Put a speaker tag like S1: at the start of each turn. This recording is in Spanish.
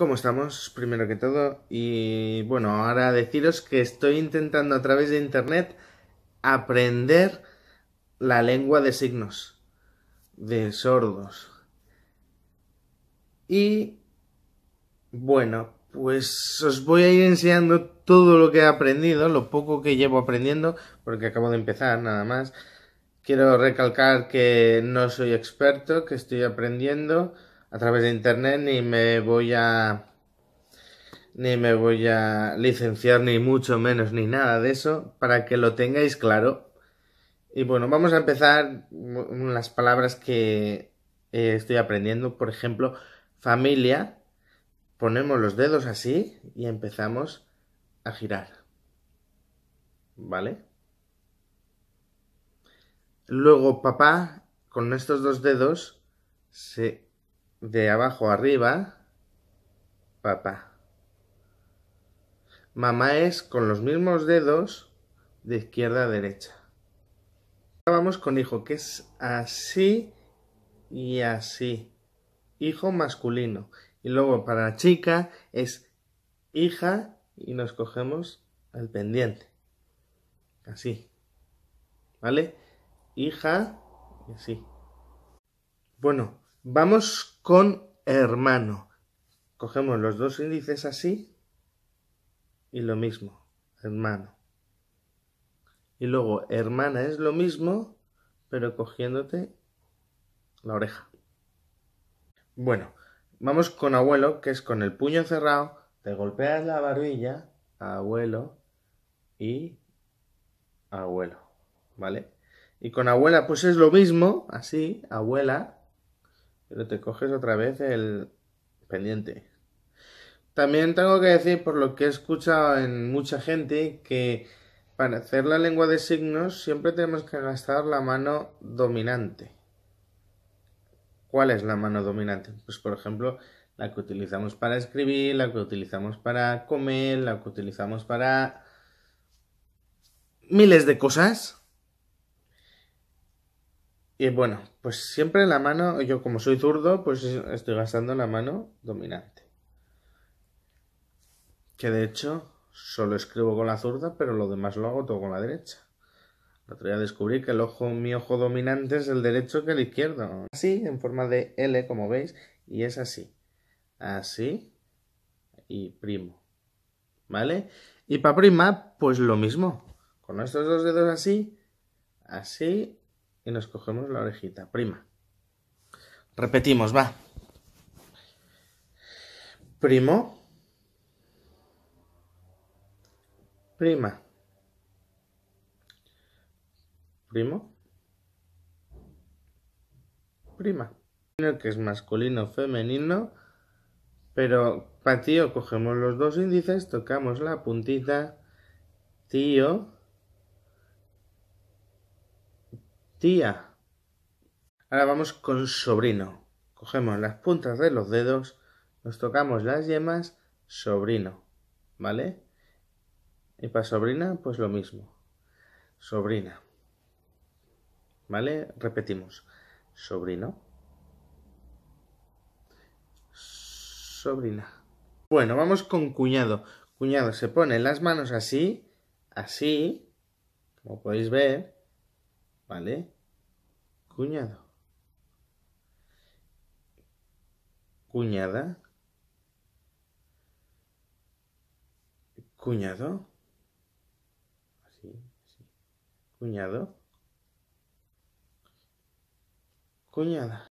S1: ¿Cómo estamos? Primero que todo. Y bueno, ahora deciros que estoy intentando a través de internet aprender la lengua de signos de sordos. Y bueno, pues os voy a ir enseñando todo lo que he aprendido, lo poco que llevo aprendiendo, porque acabo de empezar nada más. Quiero recalcar que no soy experto, que estoy aprendiendo a través de internet, ni me voy a ni me voy a licenciar ni mucho menos ni nada de eso para que lo tengáis claro. Y bueno, vamos a empezar las palabras que eh, estoy aprendiendo, por ejemplo, familia. Ponemos los dedos así y empezamos a girar. ¿Vale? Luego papá con estos dos dedos se de abajo arriba, papá. Mamá es con los mismos dedos de izquierda a derecha. Ahora vamos con hijo, que es así y así. Hijo masculino. Y luego para chica es hija y nos cogemos al pendiente. Así. ¿Vale? Hija y así. Bueno, vamos con hermano. Cogemos los dos índices así y lo mismo, hermano. Y luego hermana es lo mismo, pero cogiéndote la oreja. Bueno, vamos con abuelo, que es con el puño cerrado, te golpeas la barbilla, abuelo y abuelo, ¿vale? Y con abuela pues es lo mismo, así, abuela, pero te coges otra vez el pendiente. También tengo que decir, por lo que he escuchado en mucha gente, que para hacer la lengua de signos siempre tenemos que gastar la mano dominante. ¿Cuál es la mano dominante? Pues por ejemplo, la que utilizamos para escribir, la que utilizamos para comer, la que utilizamos para miles de cosas. Y bueno, pues siempre la mano, yo como soy zurdo, pues estoy gastando la mano dominante. Que de hecho, solo escribo con la zurda, pero lo demás lo hago todo con la derecha. Lo voy a descubrí que el ojo, mi ojo dominante es el derecho que el izquierdo. Así, en forma de L, como veis, y es así. Así y primo. ¿Vale? Y para prima, pues lo mismo. Con estos dos dedos así, así y nos cogemos la orejita, prima. Repetimos, va. Primo. Prima. Primo. Prima. Que es masculino, femenino. Pero para tío cogemos los dos índices, tocamos la puntita. Tío. Tía. Ahora vamos con sobrino. Cogemos las puntas de los dedos, nos tocamos las yemas, sobrino. ¿Vale? Y para sobrina, pues lo mismo. Sobrina. ¿Vale? Repetimos. Sobrino. Sobrina. Bueno, vamos con cuñado. Cuñado se pone las manos así, así, como podéis ver, ¿Vale? Cuñado. Cuñada. Cuñado. Así, Cuñado. Cuñada.